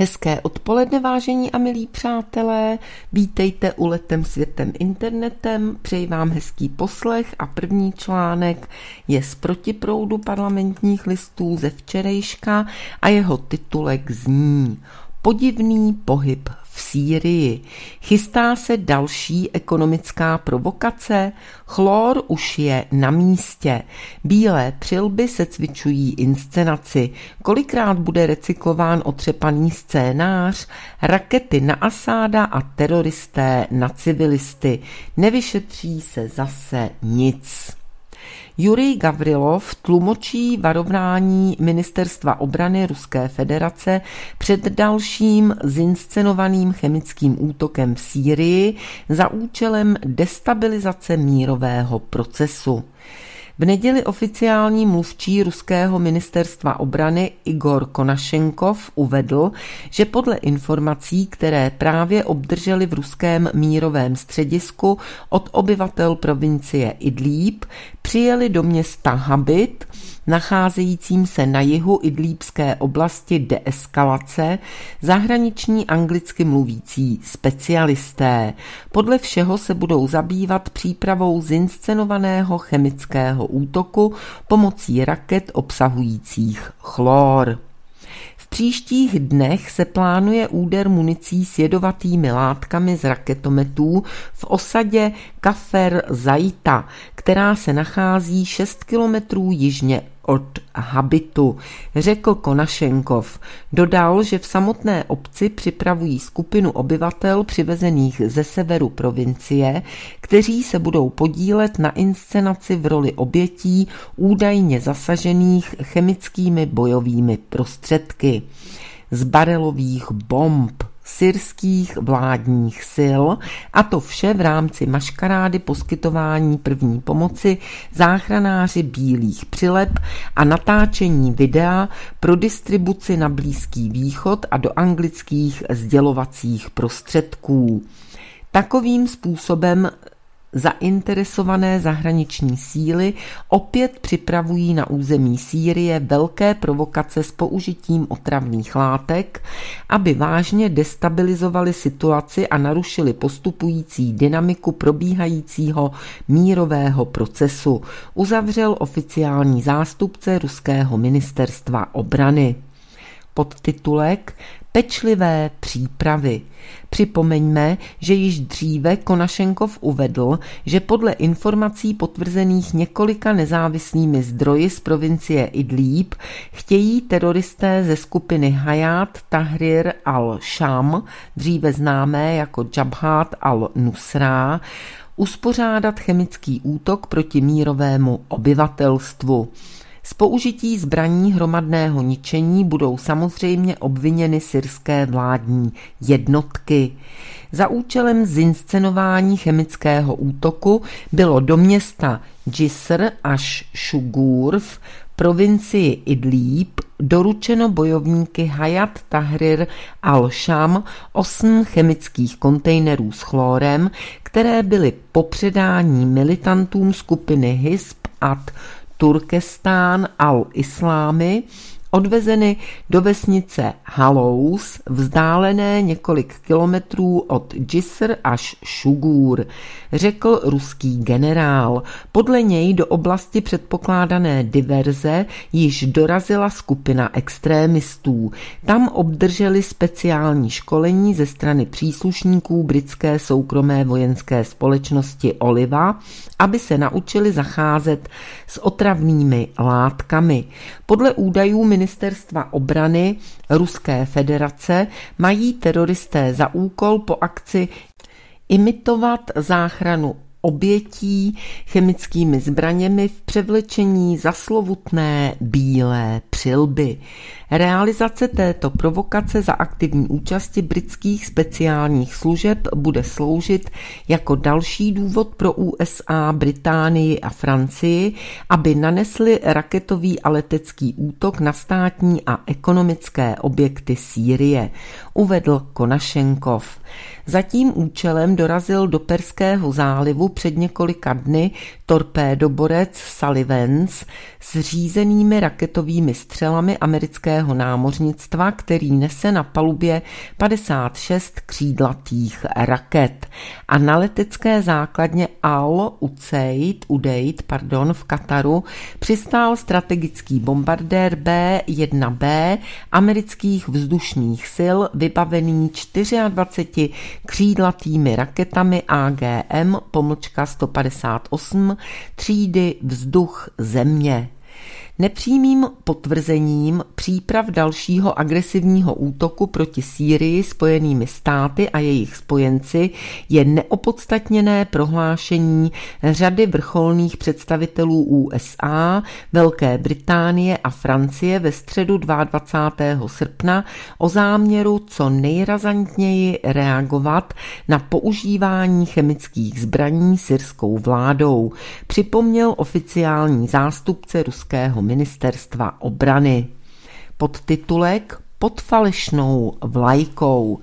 Hezké odpoledne, vážení a milí přátelé. Vítejte u Letem světem internetem. Přeji vám hezký poslech a první článek je z protiproudu parlamentních listů ze včerejška a jeho titulek zní Podivný pohyb v Sýrii. Chystá se další ekonomická provokace? Chlor už je na místě. Bílé přilby se cvičují inscenaci. Kolikrát bude recyklován otřepaný scénář? Rakety na Asáda a teroristé na civilisty. Nevyšetří se zase nic. Jurij Gavrilov tlumočí varovnání Ministerstva obrany Ruské federace před dalším zinscenovaným chemickým útokem v Sýrii za účelem destabilizace mírového procesu. V neděli oficiální mluvčí ruského ministerstva obrany Igor Konašenkov uvedl, že podle informací, které právě obdrželi v ruském mírovém středisku od obyvatel provincie Idlíb, přijeli do města Habit, nacházejícím se na jihu idlíbské oblasti deeskalace zahraniční anglicky mluvící specialisté. Podle všeho se budou zabývat přípravou zinscenovaného chemického útoku pomocí raket obsahujících chlor příštích dnech se plánuje úder municí s jedovatými látkami z raketometů v osadě Kafer Zaita, která se nachází 6 kilometrů jižně od habitu, řekl Konašenkov. Dodal, že v samotné obci připravují skupinu obyvatel přivezených ze severu provincie, kteří se budou podílet na inscenaci v roli obětí údajně zasažených chemickými bojovými prostředky z barelových bomb syrských vládních sil a to vše v rámci maškarády poskytování první pomoci, záchranáři bílých přilep a natáčení videa pro distribuci na Blízký východ a do anglických sdělovacích prostředků. Takovým způsobem zainteresované zahraniční síly opět připravují na území Sýrie velké provokace s použitím otravných látek, aby vážně destabilizovali situaci a narušili postupující dynamiku probíhajícího mírového procesu, uzavřel oficiální zástupce ruského ministerstva obrany podtitulek pečlivé přípravy. Připomeňme, že již dříve Konašenkov uvedl, že podle informací potvrzených několika nezávislými zdroji z provincie Idlíb chtějí teroristé ze skupiny Hayat Tahrir al-Sham, dříve známé jako Jabhat al-Nusra, uspořádat chemický útok proti mírovému obyvatelstvu. Z použití zbraní hromadného ničení budou samozřejmě obviněny syrské vládní jednotky. Za účelem zinscenování chemického útoku bylo do města Jisr až Šugur v provincii Idlíb doručeno bojovníky Hayat Tahrir al-Sham osm chemických kontejnerů s chlórem, které byly popředání militantům skupiny Hisp at Turkestán al-Islámy odvezeny do vesnice Halous, vzdálené několik kilometrů od Džisr až Šugur, řekl ruský generál. Podle něj do oblasti předpokládané diverze již dorazila skupina extrémistů. Tam obdrželi speciální školení ze strany příslušníků britské soukromé vojenské společnosti Oliva, aby se naučili zacházet s otravnými látkami. Podle údajů Ministerstva obrany Ruské federace mají teroristé za úkol po akci imitovat záchranu obětí chemickými zbraněmi v převlečení zaslovutné bílé přilby. Realizace této provokace za aktivní účasti britských speciálních služeb bude sloužit jako další důvod pro USA, Británii a Francii, aby nanesli raketový a letecký útok na státní a ekonomické objekty Sýrie, uvedl Konašenkov. Za tím účelem dorazil do Perského zálivu před několika dny torpédoborec Sullivans s řízenými raketovými střelami amerického námořnictva, který nese na palubě 56 křídlatých raket. A na letecké základně Al Uceid Udeid pardon, v Kataru přistál strategický bombardér B-1B amerických vzdušních sil vybavený 24 křídlatými raketami AGM pomlčka 158 třídy vzduch země. Nepřímým potvrzením příprav dalšího agresivního útoku proti Sýrii spojenými státy a jejich spojenci je neopodstatněné prohlášení řady vrcholných představitelů USA, Velké Británie a Francie ve středu 22. srpna o záměru co nejrazantněji reagovat na používání chemických zbraní syrskou vládou, připomněl oficiální zástupce ruského ministerstva obrany. Podtitulek pod falešnou vlajkou.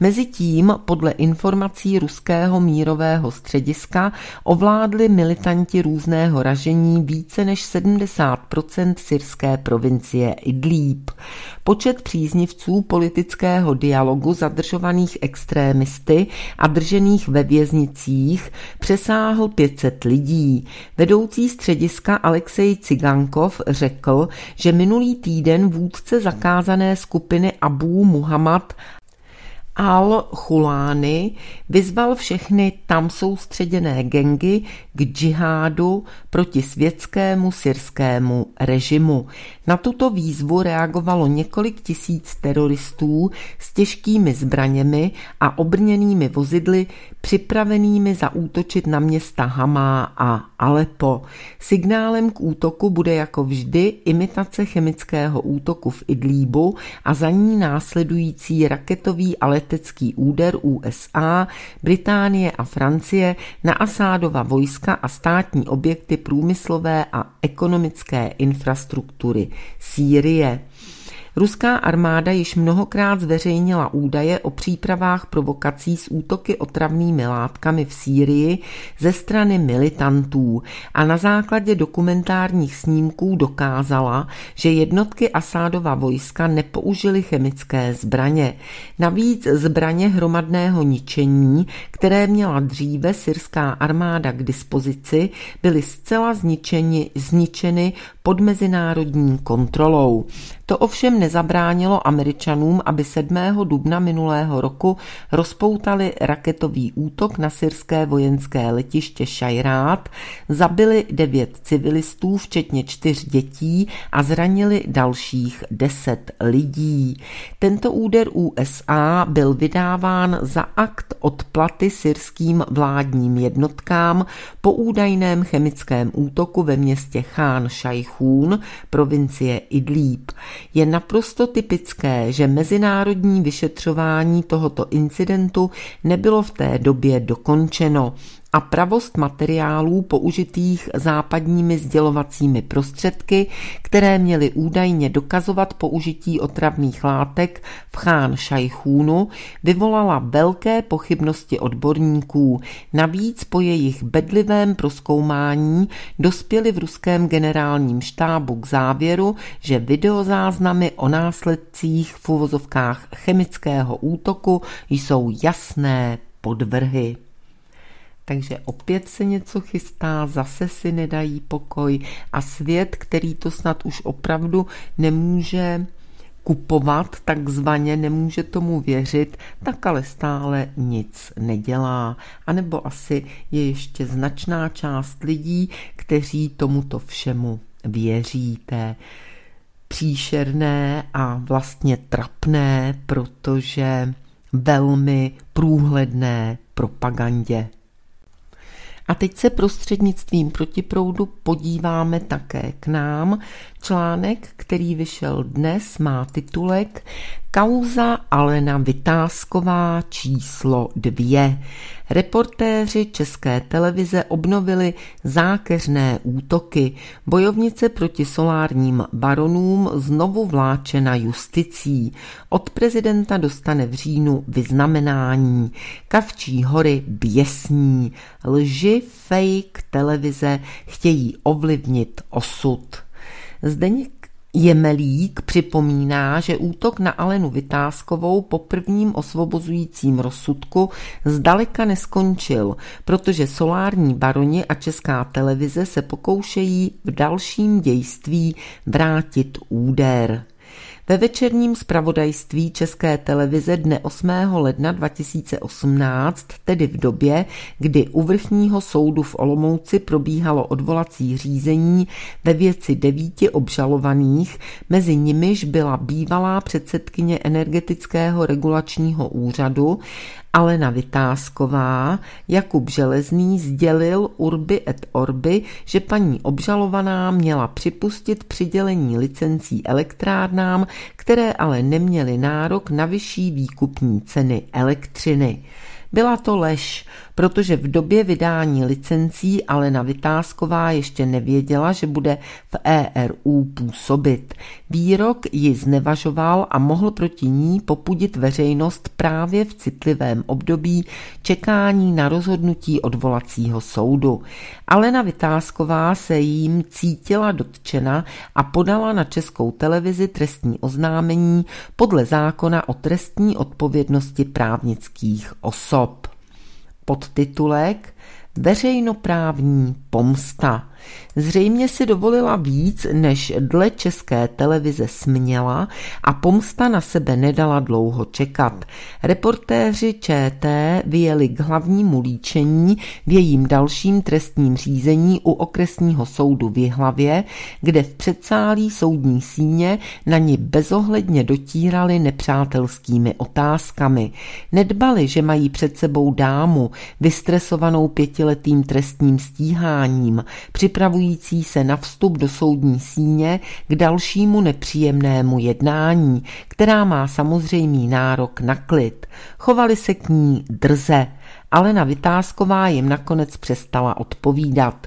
Mezitím podle informací ruského mírového střediska ovládli militanti různého ražení více než 70 syrské provincie Idlíb. Počet příznivců politického dialogu zadržovaných extrémisty a držených ve věznicích přesáhl 500 lidí. Vedoucí střediska Alexej Cigankov řekl, že minulý týden vůdce zakázané skupiny Abu Muhammad Al-Chulány vyzval všechny tam soustředěné gengy k džihádu proti světskému syrskému režimu. Na tuto výzvu reagovalo několik tisíc teroristů s těžkými zbraněmi a obrněnými vozidly připravenými zaútočit na města Hamá a Alepo. Signálem k útoku bude jako vždy imitace chemického útoku v Idlíbu a za ní následující raketový a letecký úder USA, Británie a Francie na Asádova vojska a státní objekty průmyslové a ekonomické infrastruktury Sýrie. Ruská armáda již mnohokrát zveřejnila údaje o přípravách provokací s útoky otravnými látkami v Sýrii ze strany militantů a na základě dokumentárních snímků dokázala, že jednotky Asádova vojska nepoužily chemické zbraně. Navíc zbraně hromadného ničení, které měla dříve syrská armáda k dispozici, byly zcela zničeni, zničeny pod mezinárodní kontrolou. To ovšem nezabránilo Američanům, aby 7. dubna minulého roku rozpoutali raketový útok na syrské vojenské letiště Šajrát, zabili devět civilistů, včetně čtyř dětí a zranili dalších deset lidí. Tento úder USA byl vydáván za akt odplaty syrským vládním jednotkám po údajném chemickém útoku ve městě Chán Šajchún, provincie Idlíb je naprosto typické, že mezinárodní vyšetřování tohoto incidentu nebylo v té době dokončeno a pravost materiálů použitých západními sdělovacími prostředky, které měly údajně dokazovat použití otravných látek v chán Šajchůnu, vyvolala velké pochybnosti odborníků. Navíc po jejich bedlivém proskoumání dospěli v ruském generálním štábu k závěru, že videozáznamy o následcích v uvozovkách chemického útoku jsou jasné podvrhy takže opět se něco chystá, zase si nedají pokoj a svět, který to snad už opravdu nemůže kupovat, takzvaně nemůže tomu věřit, tak ale stále nic nedělá. A nebo asi je ještě značná část lidí, kteří tomuto všemu věří té příšerné a vlastně trapné, protože velmi průhledné propagandě. A teď se prostřednictvím protiproudu podíváme také k nám. Článek, který vyšel dnes, má titulek Kauza Alena Vytázková číslo dvě. Reportéři České televize obnovili zákeřné útoky. Bojovnice proti solárním baronům znovu vláčena justicí. Od prezidenta dostane v říjnu vyznamenání. Kavčí hory běsní. Lži fake televize chtějí ovlivnit osud. Zdeněk Jemelík připomíná, že útok na Alenu Vytázkovou po prvním osvobozujícím rozsudku zdaleka neskončil, protože solární baroni a česká televize se pokoušejí v dalším dějství vrátit úder. Ve večerním zpravodajství České televize dne 8. ledna 2018, tedy v době, kdy u vrchního soudu v Olomouci probíhalo odvolací řízení ve věci devíti obžalovaných, mezi nimiž byla bývalá předsedkyně energetického regulačního úřadu Alena Vytázková, Jakub Železný sdělil Urby et Orby, že paní obžalovaná měla připustit přidělení licencí elektrárnám, které ale neměly nárok na vyšší výkupní ceny elektřiny. Byla to lež protože v době vydání licencí Alena Vytázková ještě nevěděla, že bude v ERU působit. Výrok ji znevažoval a mohl proti ní popudit veřejnost právě v citlivém období čekání na rozhodnutí odvolacího soudu. Alena Vytázková se jím cítila dotčena a podala na českou televizi trestní oznámení podle zákona o trestní odpovědnosti právnických osob podtitulek Veřejnoprávní pomsta. Zřejmě si dovolila víc, než dle české televize směla a pomsta na sebe nedala dlouho čekat. Reportéři ČT vyjeli k hlavnímu líčení v jejím dalším trestním řízení u okresního soudu v Jihlavě, kde v předsálí soudní síně na ní bezohledně dotírali nepřátelskými otázkami. Nedbali, že mají před sebou dámu, vystresovanou pětiletým trestním stíháním, jednáním, připravující se na vstup do soudní síně k dalšímu nepříjemnému jednání, která má samozřejmý nárok na klid. Chovali se k ní drze, ale na Vytázková jim nakonec přestala odpovídat.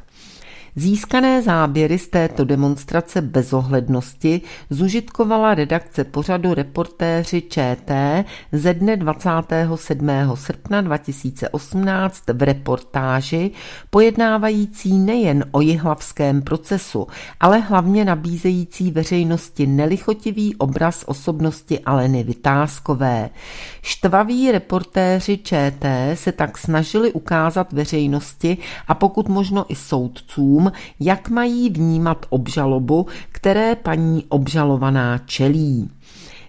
Získané záběry z této demonstrace bezohlednosti zužitkovala redakce pořadu reportéři ČT ze dne 27. srpna 2018 v reportáži pojednávající nejen o jihlavském procesu, ale hlavně nabízející veřejnosti nelichotivý obraz osobnosti Aleny Vytázkové. Štvaví reportéři ČT se tak snažili ukázat veřejnosti a pokud možno i soudcům, soudům, jak mají vnímat obžalobu, které paní obžalovaná čelí.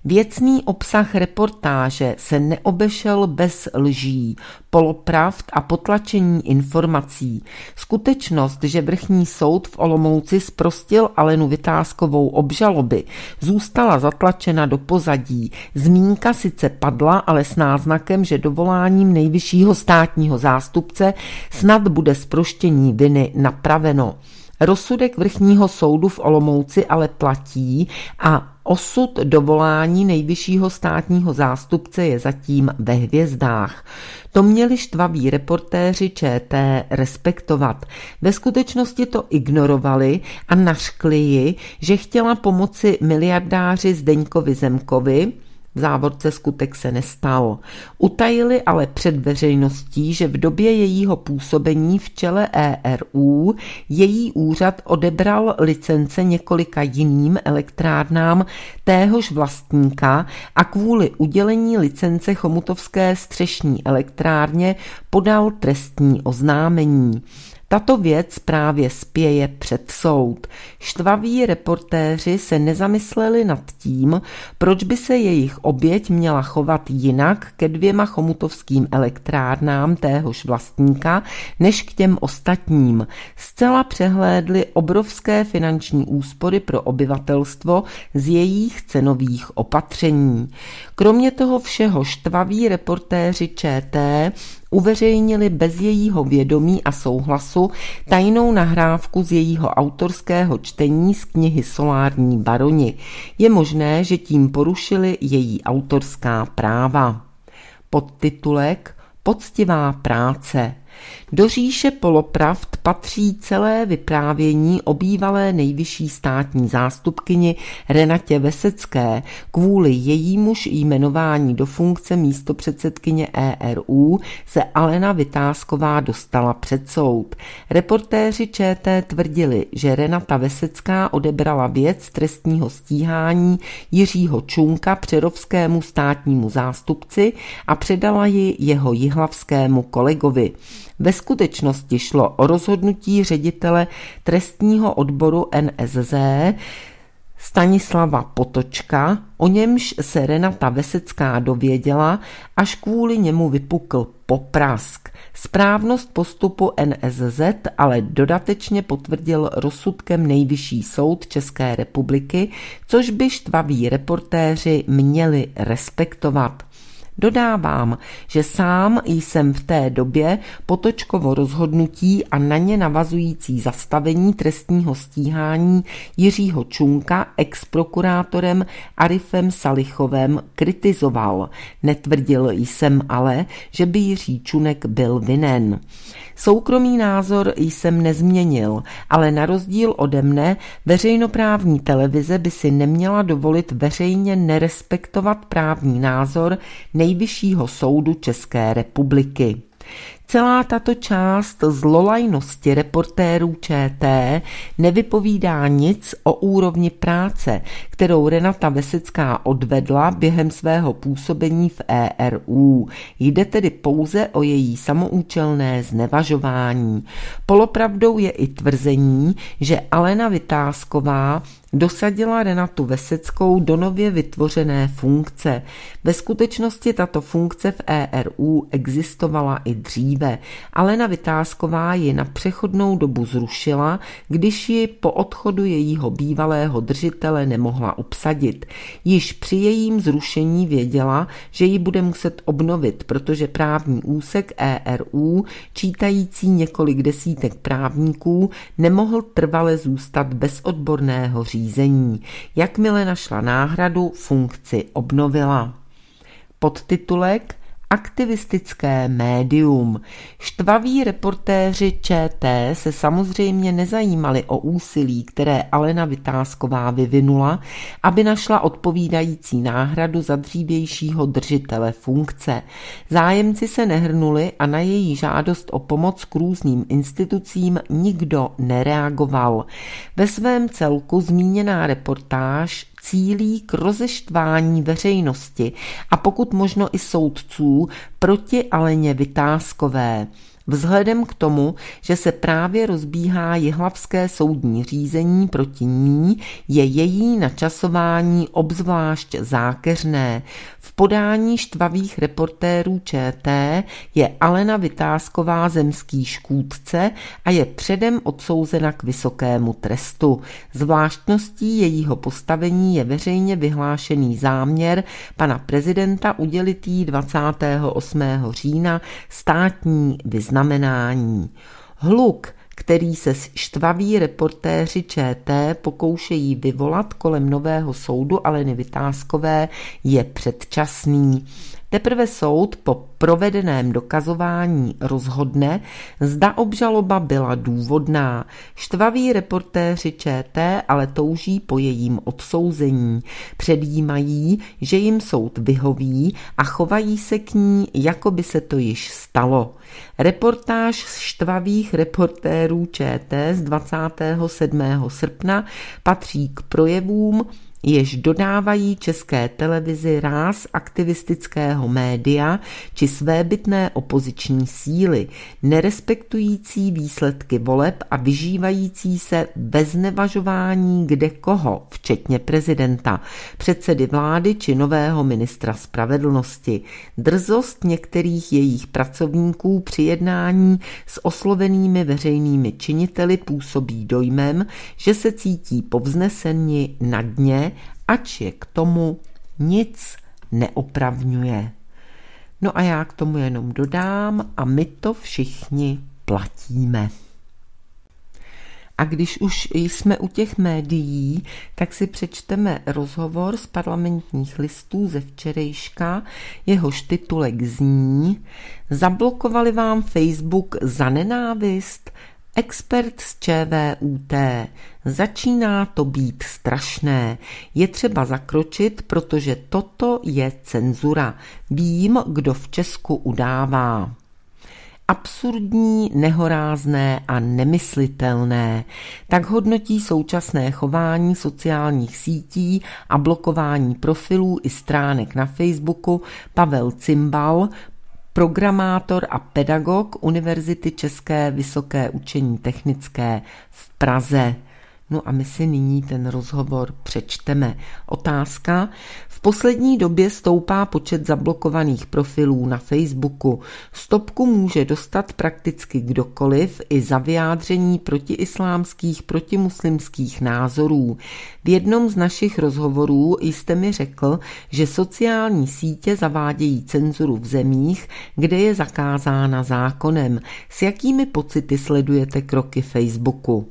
Věcný obsah reportáže se neobešel bez lží, polopravd a potlačení informací. Skutečnost, že vrchní soud v Olomouci sprostil Alenu Vytázkovou obžaloby, zůstala zatlačena do pozadí. Zmínka sice padla, ale s náznakem, že dovoláním nejvyššího státního zástupce snad bude sproštění viny napraveno. Rozsudek vrchního soudu v Olomouci ale platí a Osud dovolání nejvyššího státního zástupce je zatím ve hvězdách. To měli štvaví reportéři ČT respektovat. Ve skutečnosti to ignorovali a naškli ji, že chtěla pomoci miliardáři Zdeňkovi Zemkovi, v závodce skutek se nestal. Utajili ale před veřejností, že v době jejího působení v čele ERU její úřad odebral licence několika jiným elektrárnám téhož vlastníka a kvůli udělení licence Chomutovské střešní elektrárně podal trestní oznámení. Tato věc právě spěje před soud. Štvaví reportéři se nezamysleli nad tím, proč by se jejich oběť měla chovat jinak ke dvěma chomutovským elektrárnám téhož vlastníka, než k těm ostatním. Zcela přehlédli obrovské finanční úspory pro obyvatelstvo z jejich cenových opatření. Kromě toho všeho štvaví reportéři ČT uveřejnili bez jejího vědomí a souhlasu tajnou nahrávku z jejího autorského čtení z knihy Solární baroni. Je možné, že tím porušili její autorská práva. Podtitulek Poctivá práce. Do říše polopravd patří celé vyprávění o bývalé nejvyšší státní zástupkyni Renatě Vesecké kvůli jejímuž jmenování do funkce místopředsedkyně ERU se Alena Vytázková dostala před soud. Reportéři ČT tvrdili, že Renata Vesecká odebrala věc trestního stíhání Jiřího Čunka přerovskému státnímu zástupci a předala ji jeho jihlavskému kolegovi. Ve skutečnosti šlo o rozhodnutí rozhodnutí ředitele trestního odboru NSZ Stanislava Potočka, o němž se Renata Vesecká dověděla, až kvůli němu vypukl poprask. Správnost postupu NSZ ale dodatečně potvrdil rozsudkem Nejvyšší soud České republiky, což by štvaví reportéři měli respektovat. Dodávám, že sám jsem v té době Potočkovo rozhodnutí a na ně navazující zastavení trestního stíhání Jiřího Čunka ex-prokurátorem Arifem Salichovem kritizoval. Netvrdil jsem ale, že by Jiří Čunek byl vinen. Soukromý názor jsem nezměnil, ale na rozdíl ode mne veřejnoprávní televize by si neměla dovolit veřejně nerespektovat právní názor Nejvyššího soudu České republiky. Celá tato část zlolajnosti reportérů ČT nevypovídá nic o úrovni práce, kterou Renata Vesecká odvedla během svého působení v ERU. Jde tedy pouze o její samoučelné znevažování. Polopravdou je i tvrzení, že Alena Vytázková dosadila Renatu Veseckou do nově vytvořené funkce. Ve skutečnosti tato funkce v ERU existovala i dříve dříve. Alena Vytázková ji na přechodnou dobu zrušila, když ji po odchodu jejího bývalého držitele nemohla obsadit. Již při jejím zrušení věděla, že ji bude muset obnovit, protože právní úsek ERU, čítající několik desítek právníků, nemohl trvale zůstat bez odborného řízení. Jakmile našla náhradu, funkci obnovila. Podtitulek aktivistické médium. Štvaví reportéři ČT se samozřejmě nezajímali o úsilí, které Alena Vytázková vyvinula, aby našla odpovídající náhradu za dřívějšího držitele funkce. Zájemci se nehrnuli a na její žádost o pomoc k různým institucím nikdo nereagoval. Ve svém celku zmíněná reportáž cílí k rozeštvání veřejnosti a pokud možno i soudců proti Aleně Vytázkové. Vzhledem k tomu, že se právě rozbíhá jihlavské soudní řízení proti ní, je její načasování obzvlášť zákeřné. V podání štvavých reportérů ČT je Alena Vytázková zemský škůdce a je předem odsouzena k vysokému trestu. Zvláštností jejího postavení je veřejně vyhlášený záměr pana prezidenta udělitý 28. října státní vyznání znamenání. Hluk, který se štvaví reportéři ČT pokoušejí vyvolat kolem nového soudu Aleny Vytázkové, je předčasný. Teprve soud po provedeném dokazování rozhodne, zda obžaloba byla důvodná. Štvaví reportéři ČT ale touží po jejím odsouzení. Předjímají, že jim soud vyhoví a chovají se k ní, jako by se to již stalo. Reportáž z štvavých reportérů ČT z 27. srpna patří k projevům, jež dodávají české televizi ráz aktivistického média či svébytné opoziční síly, nerespektující výsledky voleb a vyžívající se ve znevažování kde koho, včetně prezidenta, předsedy vlády či nového ministra spravedlnosti. Drzost některých jejich pracovníků při jednání s oslovenými veřejnými činiteli působí dojmem, že se cítí povzneseni na dně, ač je k tomu nic neopravňuje. No a já k tomu jenom dodám a my to všichni platíme. A když už jsme u těch médií, tak si přečteme rozhovor z parlamentních listů ze včerejška, jehož titulek zní Zablokovali vám Facebook za nenávist? Expert z ČVUT. Začíná to být strašné. Je třeba zakročit, protože toto je cenzura. Vím, kdo v Česku udává. Absurdní, nehorázné a nemyslitelné. Tak hodnotí současné chování sociálních sítí a blokování profilů i stránek na Facebooku Pavel Cimbal, programátor a pedagog Univerzity České vysoké učení technické v Praze. No a my si nyní ten rozhovor přečteme. Otázka. V poslední době stoupá počet zablokovaných profilů na Facebooku. Stopku může dostat prakticky kdokoliv i za vyjádření protiislámských, protimuslimských názorů. V jednom z našich rozhovorů jste mi řekl, že sociální sítě zavádějí cenzuru v zemích, kde je zakázána zákonem. S jakými pocity sledujete kroky Facebooku?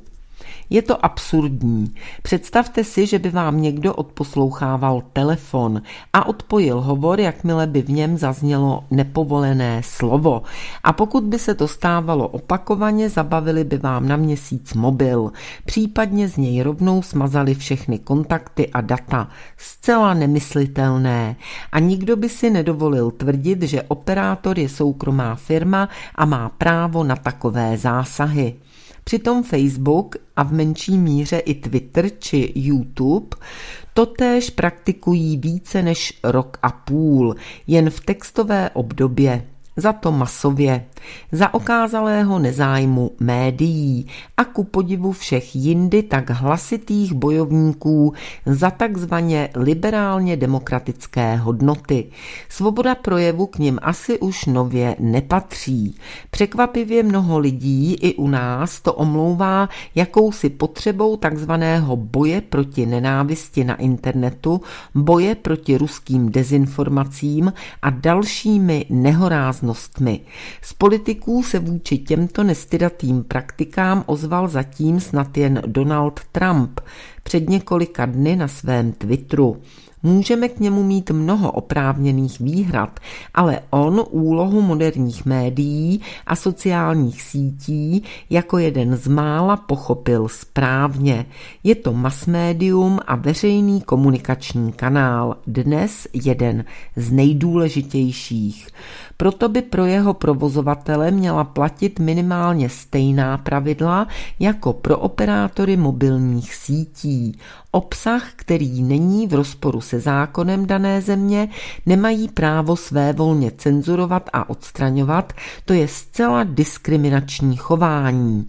Je to absurdní. Představte si, že by vám někdo odposlouchával telefon a odpojil hovor, jakmile by v něm zaznělo nepovolené slovo. A pokud by se to stávalo opakovaně, zabavili by vám na měsíc mobil. Případně z něj rovnou smazali všechny kontakty a data. Zcela nemyslitelné. A nikdo by si nedovolil tvrdit, že operátor je soukromá firma a má právo na takové zásahy. Přitom Facebook a v menší míře i Twitter či YouTube totéž praktikují více než rok a půl, jen v textové obdobě za to masově, za okázalého nezájmu médií a ku podivu všech jindy tak hlasitých bojovníků za takzvaně liberálně demokratické hodnoty. Svoboda projevu k ním asi už nově nepatří. Překvapivě mnoho lidí i u nás to omlouvá jakousi potřebou takzvaného boje proti nenávisti na internetu, boje proti ruským dezinformacím a dalšími nehoráznými prázdnostmi. Z politiků se vůči těmto nestydatým praktikám ozval zatím snad jen Donald Trump před několika dny na svém Twitteru. Můžeme k němu mít mnoho oprávněných výhrad, ale on úlohu moderních médií a sociálních sítí jako jeden z mála pochopil správně. Je to masmédium a veřejný komunikační kanál, dnes jeden z nejdůležitějších. Proto by pro jeho provozovatele měla platit minimálně stejná pravidla jako pro operátory mobilních sítí. Obsah, který není v rozporu se zákonem dané země, nemají právo své volně cenzurovat a odstraňovat, to je zcela diskriminační chování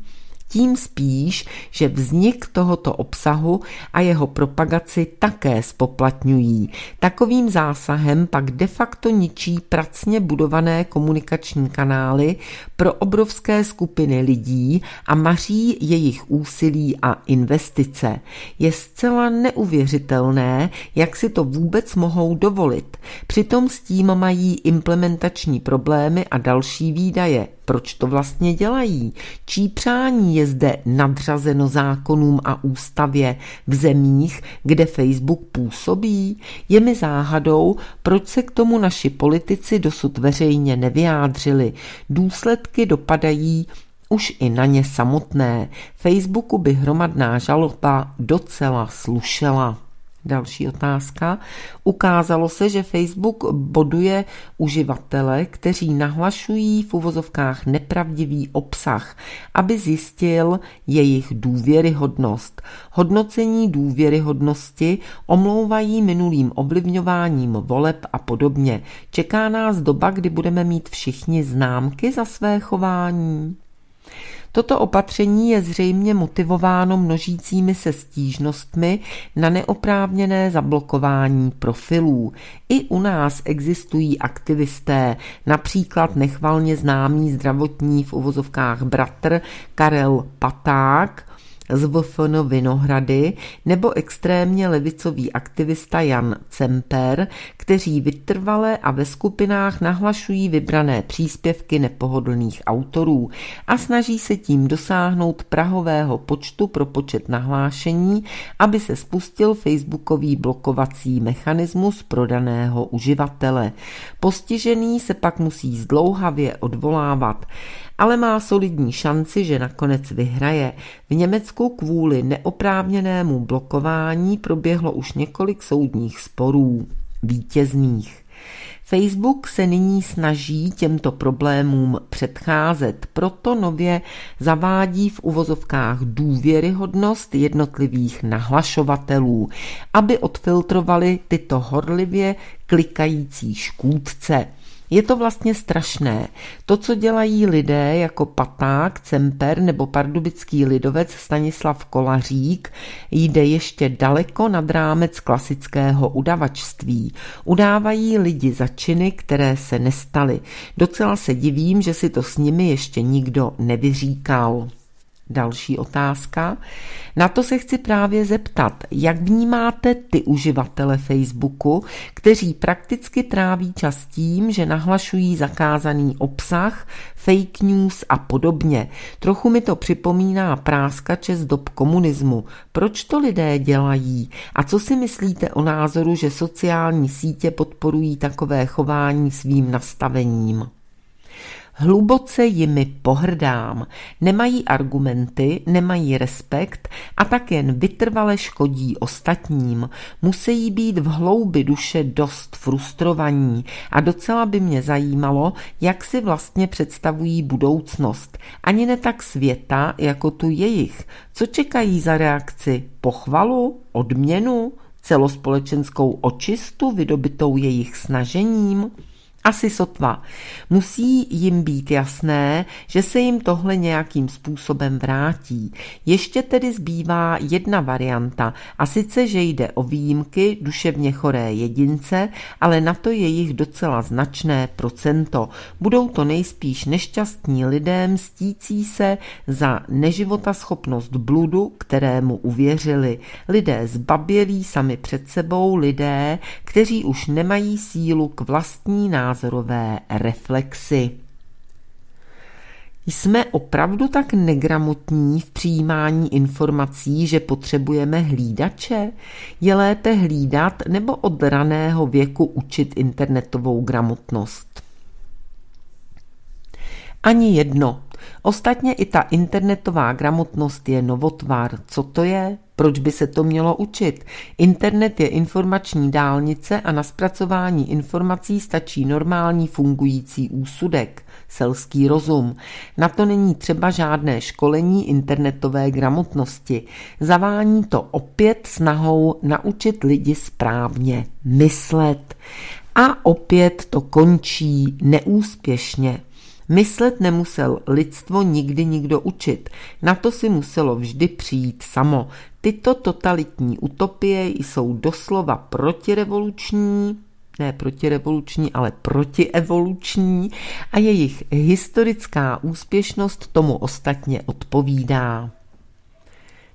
tím spíš, že vznik tohoto obsahu a jeho propagaci také spoplatňují. Takovým zásahem pak de facto ničí pracně budované komunikační kanály pro obrovské skupiny lidí a maří jejich úsilí a investice. Je zcela neuvěřitelné, jak si to vůbec mohou dovolit. Přitom s tím mají implementační problémy a další výdaje, proč to vlastně dělají, čí přání je zde nadřazeno zákonům a ústavě v zemích, kde Facebook působí, je mi záhadou, proč se k tomu naši politici dosud veřejně nevyjádřili. Důsledky dopadají už i na ně samotné. Facebooku by hromadná žaloba docela slušela. Další otázka. Ukázalo se, že Facebook boduje uživatele, kteří nahlašují v uvozovkách nepravdivý obsah, aby zjistil jejich důvěryhodnost. Hodnocení důvěryhodnosti omlouvají minulým ovlivňováním voleb a podobně. Čeká nás doba, kdy budeme mít všichni známky za své chování. Toto opatření je zřejmě motivováno množícími se stížnostmi na neoprávněné zablokování profilů. I u nás existují aktivisté, například nechvalně známý zdravotní v uvozovkách bratr Karel Paták, z VFN Vinohrady nebo extrémně levicový aktivista Jan Cemper, kteří vytrvale a ve skupinách nahlašují vybrané příspěvky nepohodlných autorů a snaží se tím dosáhnout prahového počtu pro počet nahlášení, aby se spustil facebookový blokovací mechanismus pro daného uživatele. Postižený se pak musí zdlouhavě odvolávat ale má solidní šanci, že nakonec vyhraje. V Německu kvůli neoprávněnému blokování proběhlo už několik soudních sporů vítězných. Facebook se nyní snaží těmto problémům předcházet, proto nově zavádí v uvozovkách důvěryhodnost jednotlivých nahlašovatelů, aby odfiltrovali tyto horlivě klikající škůdce. Je to vlastně strašné. To, co dělají lidé jako Paták, Cemper nebo pardubický lidovec Stanislav Kolařík, jde ještě daleko nad rámec klasického udavačství. Udávají lidi za činy, které se nestaly. Docela se divím, že si to s nimi ještě nikdo nevyříkal další otázka. Na to se chci právě zeptat, jak vnímáte ty uživatele Facebooku, kteří prakticky tráví čas tím, že nahlašují zakázaný obsah, fake news a podobně. Trochu mi to připomíná práskače z dob komunismu. Proč to lidé dělají? A co si myslíte o názoru, že sociální sítě podporují takové chování svým nastavením? Hluboce jimi pohrdám. Nemají argumenty, nemají respekt a tak jen vytrvale škodí ostatním. Musí být v hloubi duše dost frustrovaní a docela by mě zajímalo, jak si vlastně představují budoucnost. Ani ne tak světa, jako tu jejich. Co čekají za reakci? Pochvalu? Odměnu? Celospolečenskou očistu vydobitou jejich snažením? Asi sotva. Musí jim být jasné, že se jim tohle nějakým způsobem vrátí. Ještě tedy zbývá jedna varianta, a sice, že jde o výjimky duševně choré jedince, ale na to je jich docela značné procento. Budou to nejspíš nešťastní lidé mstící se za neživota schopnost bludu, kterému uvěřili. Lidé zbabělí sami před sebou, lidé, kteří už nemají sílu k vlastní názoru názorové reflexy. Jsme opravdu tak negramotní v přijímání informací, že potřebujeme hlídače? Je lépe hlídat nebo od raného věku učit internetovou gramotnost? Ani jedno. Ostatně i ta internetová gramotnost je novotvar. Co to je? Proč by se to mělo učit? Internet je informační dálnice a na zpracování informací stačí normální fungující úsudek, selský rozum. Na to není třeba žádné školení internetové gramotnosti. Zavání to opět snahou naučit lidi správně myslet. A opět to končí neúspěšně. Myslet nemusel lidstvo nikdy nikdo učit, na to si muselo vždy přijít samo. Tyto totalitní utopie jsou doslova protirevoluční, ne protirevoluční, ale protievoluční a jejich historická úspěšnost tomu ostatně odpovídá.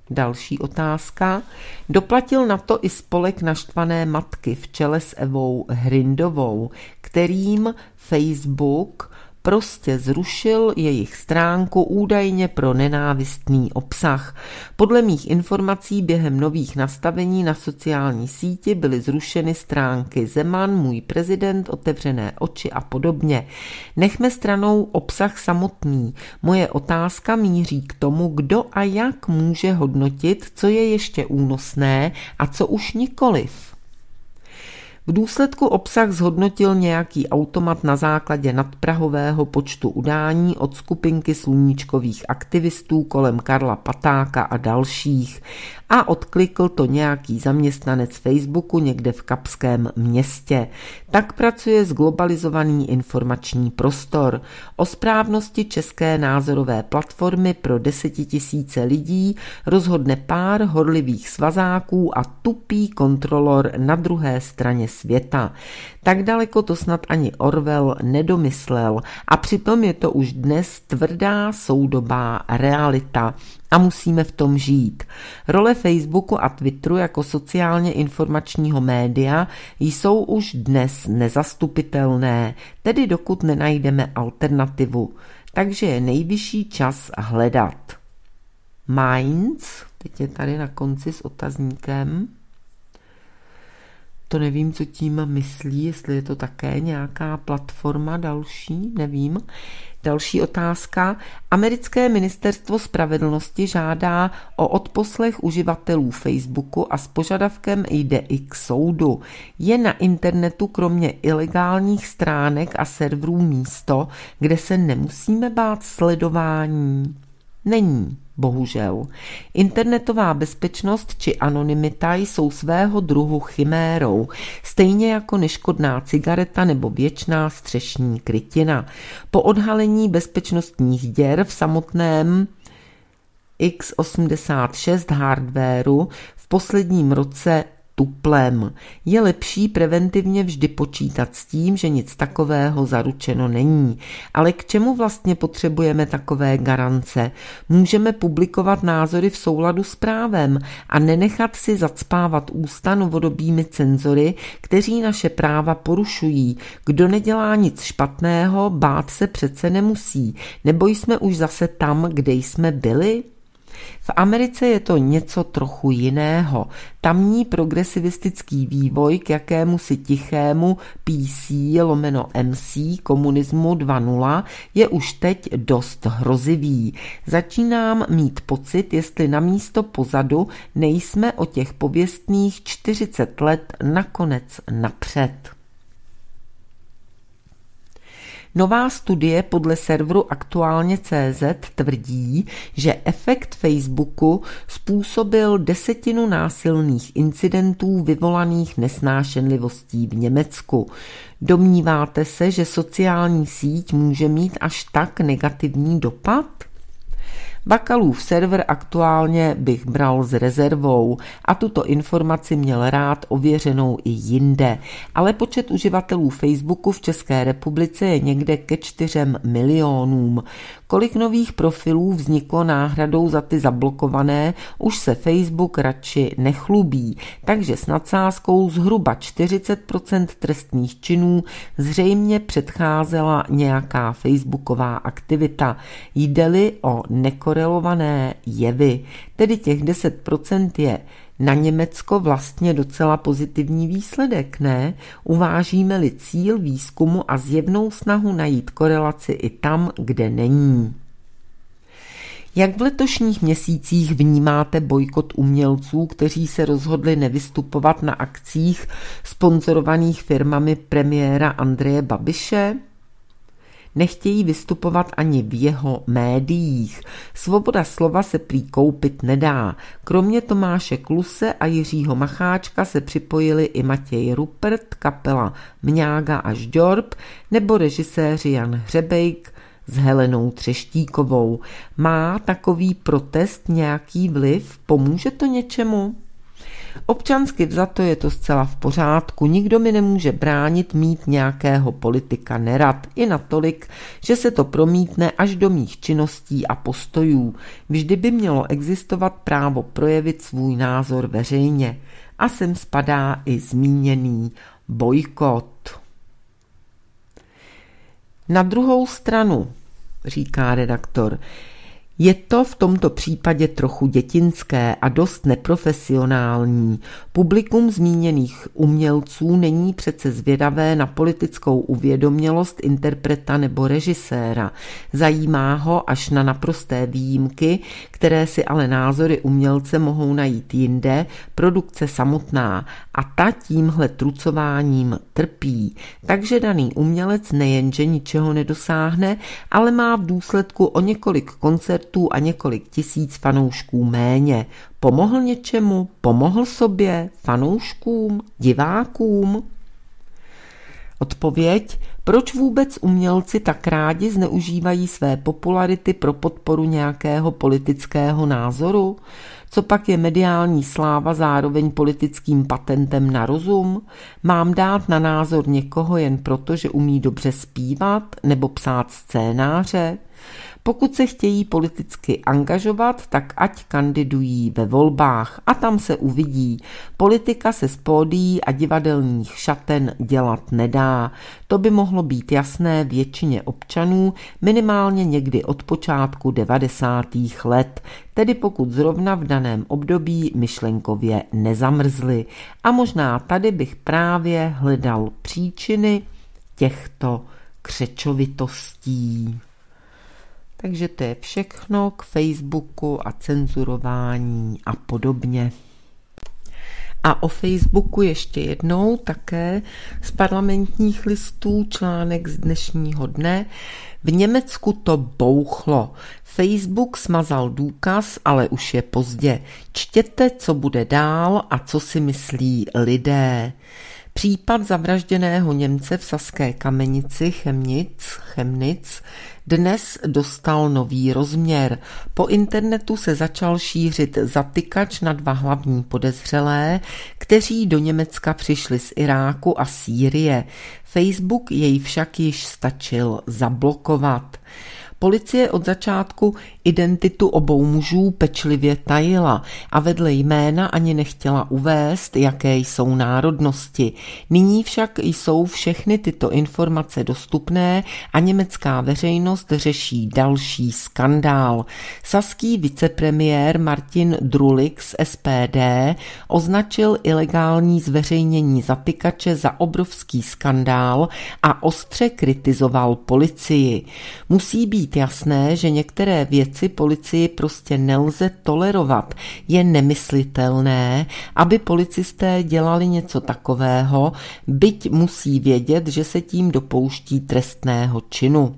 Další otázka. Doplatil na to i spolek naštvané matky v čele s Evou Hrindovou, kterým Facebook prostě zrušil jejich stránku údajně pro nenávistný obsah. Podle mých informací během nových nastavení na sociální síti byly zrušeny stránky Zeman, můj prezident, otevřené oči a podobně. Nechme stranou obsah samotný. Moje otázka míří k tomu, kdo a jak může hodnotit, co je ještě únosné a co už nikoliv. V důsledku obsah zhodnotil nějaký automat na základě nadprahového počtu udání od skupinky sluníčkových aktivistů kolem Karla Patáka a dalších a odklikl to nějaký zaměstnanec Facebooku někde v kapském městě. Tak pracuje zglobalizovaný informační prostor. O správnosti české názorové platformy pro desetitisíce lidí rozhodne pár horlivých svazáků a tupý kontrolor na druhé straně světa. Tak daleko to snad ani Orwell nedomyslel a přitom je to už dnes tvrdá soudobá realita a musíme v tom žít. Role Facebooku a Twitteru jako sociálně informačního média jsou už dnes nezastupitelné, tedy dokud nenajdeme alternativu. Takže je nejvyšší čas hledat. Minds, teď je tady na konci s otazníkem, to nevím, co tím myslí, jestli je to také nějaká platforma další, nevím. Další otázka. Americké ministerstvo spravedlnosti žádá o odposlech uživatelů Facebooku a s požadavkem jde i k soudu. Je na internetu kromě ilegálních stránek a serverů místo, kde se nemusíme bát sledování? Není. Bohužel. Internetová bezpečnost či anonymita jsou svého druhu chimérou, stejně jako neškodná cigareta nebo věčná střešní krytina. Po odhalení bezpečnostních děr v samotném x86 hardwareu v posledním roce tuplem. Je lepší preventivně vždy počítat s tím, že nic takového zaručeno není. Ale k čemu vlastně potřebujeme takové garance? Můžeme publikovat názory v souladu s právem a nenechat si zacpávat ústa novodobými cenzory, kteří naše práva porušují. Kdo nedělá nic špatného, bát se přece nemusí. Nebo jsme už zase tam, kde jsme byli? V Americe je to něco trochu jiného. Tamní progresivistický vývoj k jakému si tichému PC lomeno MC komunismu 2.0 je už teď dost hrozivý. Začínám mít pocit, jestli na místo pozadu nejsme o těch pověstných 40 let nakonec napřed. Nová studie podle serveru Aktuálně.cz tvrdí, že efekt Facebooku způsobil desetinu násilných incidentů vyvolaných nesnášenlivostí v Německu. Domníváte se, že sociální síť může mít až tak negativní dopad? Bakalův server aktuálně bych bral s rezervou a tuto informaci měl rád ověřenou i jinde, ale počet uživatelů Facebooku v České republice je někde ke čtyřem milionům. Kolik nových profilů vzniklo náhradou za ty zablokované, už se Facebook radši nechlubí, takže s nadsázkou zhruba 40% trestných činů zřejmě předcházela nějaká facebooková aktivita. Jde-li o nekorelované jevy, tedy těch 10% je na Německo vlastně docela pozitivní výsledek, ne? Uvážíme-li cíl výzkumu a zjevnou snahu najít korelaci i tam, kde není. Jak v letošních měsících vnímáte bojkot umělců, kteří se rozhodli nevystupovat na akcích sponzorovaných firmami premiéra Andreje Babiše? nechtějí vystupovat ani v jeho médiích. Svoboda slova se prý koupit nedá. Kromě Tomáše Kluse a Jiřího Macháčka se připojili i Matěj Rupert, kapela Mňága a Žďorb nebo režiséři Jan Hřebejk, s Helenou Třeštíkovou. Má takový protest nějaký vliv? Pomůže to něčemu? Občansky vzato je to zcela v pořádku, nikdo mi nemůže bránit mít nějakého politika nerad, i natolik, že se to promítne až do mých činností a postojů. Vždy by mělo existovat právo projevit svůj názor veřejně. A sem spadá i zmíněný bojkot. Na druhou stranu, říká redaktor, je to v tomto případě trochu dětinské a dost neprofesionální. Publikum zmíněných umělců není přece zvědavé na politickou uvědomělost interpreta nebo režiséra. Zajímá ho až na naprosté výjimky, které si ale názory umělce mohou najít jinde, produkce samotná a ta tímhle trucováním trpí. Takže daný umělec nejenže ničeho nedosáhne, ale má v důsledku o několik koncertů koncertů a několik tisíc fanoušků méně. Pomohl něčemu? Pomohl sobě? Fanouškům? Divákům? Odpověď, proč vůbec umělci tak rádi zneužívají své popularity pro podporu nějakého politického názoru? Co pak je mediální sláva zároveň politickým patentem na rozum? Mám dát na názor někoho jen proto, že umí dobře zpívat nebo psát scénáře? Pokud se chtějí politicky angažovat, tak ať kandidují ve volbách a tam se uvidí. Politika se z pódií a divadelních šaten dělat nedá. To by mohlo být jasné většině občanů minimálně někdy od počátku 90. let, tedy pokud zrovna v daném období myšlenkově nezamrzly. A možná tady bych právě hledal příčiny těchto křečovitostí. Takže to je všechno k Facebooku a cenzurování a podobně. A o Facebooku ještě jednou také z parlamentních listů článek z dnešního dne. V Německu to bouchlo. Facebook smazal důkaz, ale už je pozdě. Čtěte, co bude dál a co si myslí lidé. Případ zavražděného Němce v Saské kamenici Chemnic, Chemnic dnes dostal nový rozměr. Po internetu se začal šířit zatykač na dva hlavní podezřelé, kteří do Německa přišli z Iráku a Sýrie. Facebook jej však již stačil zablokovat. Policie od začátku identitu obou mužů pečlivě tajila a vedle jména ani nechtěla uvést, jaké jsou národnosti. Nyní však jsou všechny tyto informace dostupné a německá veřejnost řeší další skandál. Saský vicepremiér Martin Drulik z SPD označil ilegální zveřejnění zatykače za obrovský skandál a ostře kritizoval policii. Musí být být jasné, že některé věci policii prostě nelze tolerovat. Je nemyslitelné, aby policisté dělali něco takového, byť musí vědět, že se tím dopouští trestného činu.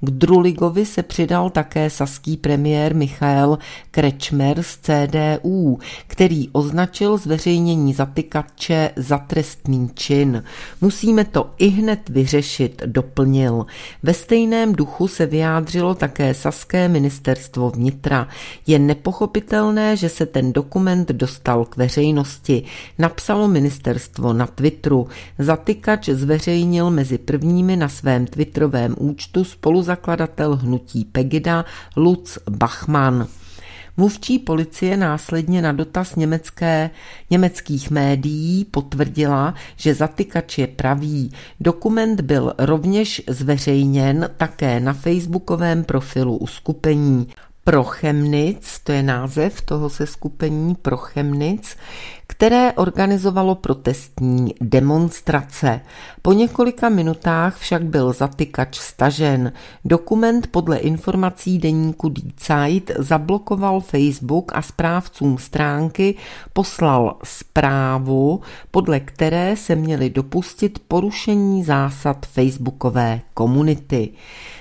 K Druligovi se přidal také saský premiér Michael Krečmer z CDU, který označil zveřejnění zatykače za trestný čin. Musíme to i hned vyřešit, doplnil. Ve stejném duchu se vyjádřilo také saské ministerstvo vnitra. Je nepochopitelné, že se ten dokument dostal k veřejnosti, napsalo ministerstvo na Twitteru. Zatykač zveřejnil mezi prvními na svém twitterovém účtu spolu spoluzakladatel hnutí Pegida Lutz Bachmann. Mluvčí policie následně na dotaz německé, německých médií potvrdila, že zatykač je pravý. Dokument byl rovněž zveřejněn také na facebookovém profilu uskupení. Prochemnic, to je název toho seskupení Prochemnic, které organizovalo protestní demonstrace. Po několika minutách však byl zatykač stažen. Dokument podle informací deníku Die Zeit zablokoval Facebook a správcům stránky poslal zprávu, podle které se měli dopustit porušení zásad facebookové komunity.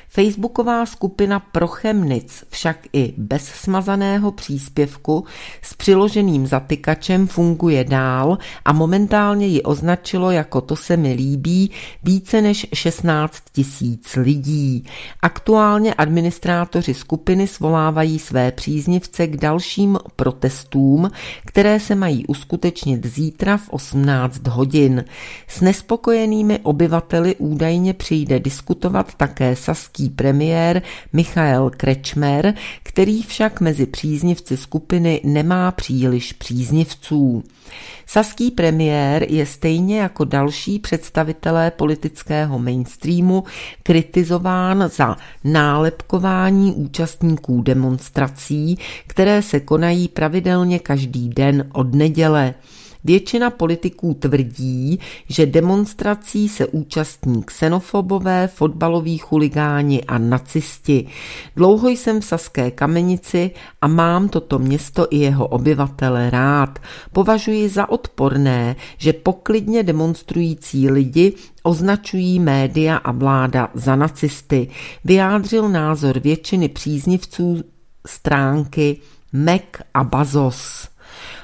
Facebooková skupina Prochemnic však i bez smazaného příspěvku s přiloženým zatykačem funguje dál a momentálně ji označilo jako to se mi líbí více než 16 tisíc lidí. Aktuálně administrátoři skupiny svolávají své příznivce k dalším protestům, které se mají uskutečnit zítra v 18 hodin. S nespokojenými obyvateli údajně přijde diskutovat také Saský český premiér Michael Krečmer, který však mezi příznivci skupiny nemá příliš příznivců. Saský premiér je stejně jako další představitelé politického mainstreamu kritizován za nálepkování účastníků demonstrací, které se konají pravidelně každý den od neděle. Většina politiků tvrdí, že demonstrací se účastní xenofobové, fotbaloví chuligáni a nacisti. Dlouho jsem v Saské kamenici a mám toto město i jeho obyvatele rád. Považuji za odporné, že poklidně demonstrující lidi označují média a vláda za nacisty, vyjádřil názor většiny příznivců stránky Mac a Bazos.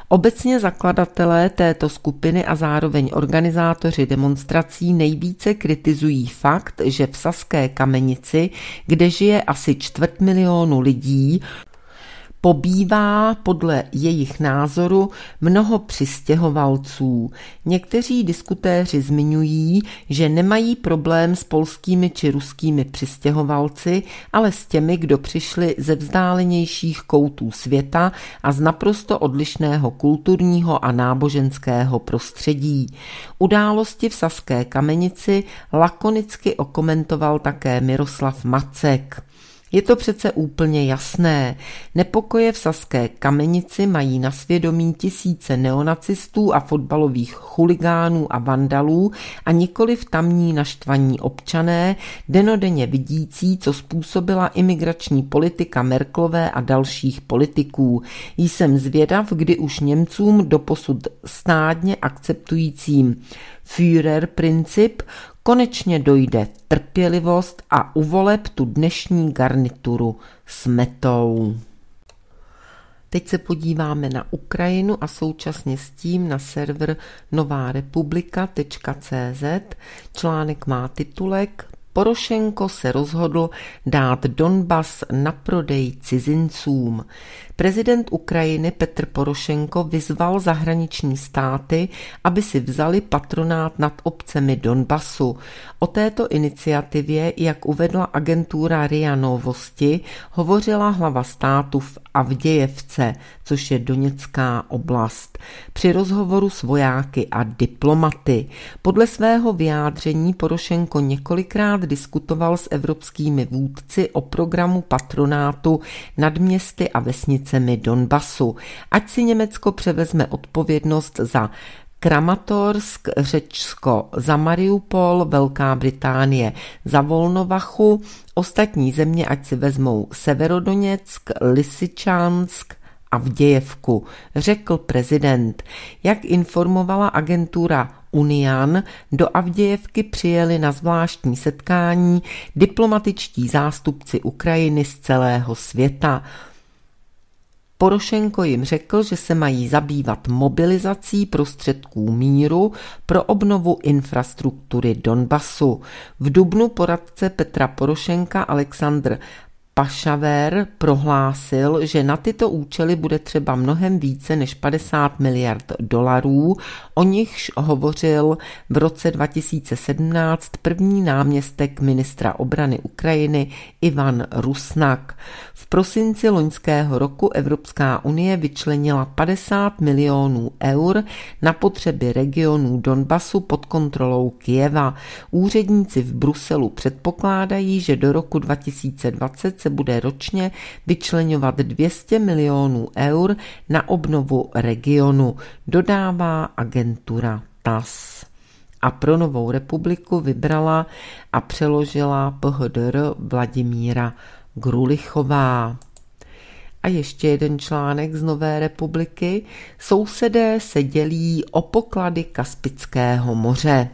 Obecně zakladatelé této skupiny a zároveň organizátoři demonstrací nejvíce kritizují fakt, že v Saské kamenici, kde žije asi čtvrt milionu lidí, pobývá podle jejich názoru mnoho přistěhovalců. Někteří diskutéři zmiňují, že nemají problém s polskými či ruskými přistěhovalci, ale s těmi, kdo přišli ze vzdálenějších koutů světa a z naprosto odlišného kulturního a náboženského prostředí. Události v Saské kamenici lakonicky okomentoval také Miroslav Macek. Je to přece úplně jasné. Nepokoje v Saské kamenici mají na svědomí tisíce neonacistů a fotbalových chuligánů a vandalů a nikoli v tamní naštvaní občané, denodenně vidící, co způsobila imigrační politika Merklové a dalších politiků. Jsem zvědav, kdy už Němcům doposud snádně akceptujícím Führer princip konečně dojde trpělivost a uvoleb tu dnešní garnituru s metou. Teď se podíváme na Ukrajinu a současně s tím na server novárepublika.cz. Článek má titulek Porošenko se rozhodl dát Donbas na prodej cizincům. Prezident Ukrajiny Petr Porošenko vyzval zahraniční státy, aby si vzali patronát nad obcemi Donbasu. O této iniciativě, jak uvedla agentura RIA Novosti, hovořila hlava státu v Avdějevce, což je Doněcká oblast, při rozhovoru s vojáky a diplomaty. Podle svého vyjádření Porošenko několikrát diskutoval s evropskými vůdci o programu patronátu nad městy a vesnicemi hranicemi Donbasu. Ať si Německo převezme odpovědnost za Kramatorsk, Řečsko za Mariupol, Velká Británie za Volnovachu, ostatní země ať si vezmou Severodoněck, Lisičansk, a v dějevku, řekl prezident. Jak informovala agentura Unian, do Avdějevky přijeli na zvláštní setkání diplomatičtí zástupci Ukrajiny z celého světa. Porošenko jim řekl, že se mají zabývat mobilizací prostředků míru pro obnovu infrastruktury Donbasu. V dubnu poradce Petra Porošenka Aleksandr Pašaver prohlásil, že na tyto účely bude třeba mnohem více než 50 miliard dolarů, o nichž hovořil v roce 2017 první náměstek ministra obrany Ukrajiny Ivan Rusnak. V prosinci loňského roku Evropská unie vyčlenila 50 milionů eur na potřeby regionů Donbasu pod kontrolou Kieva. Úředníci v Bruselu předpokládají, že do roku 2020 se bude ročně vyčlenovat 200 milionů eur na obnovu regionu, dodává agentura TAS. A pro Novou republiku vybrala a přeložila PHDR Vladimíra Grulichová. A ještě jeden článek z Nové republiky. Sousedé se dělí o poklady Kaspického moře.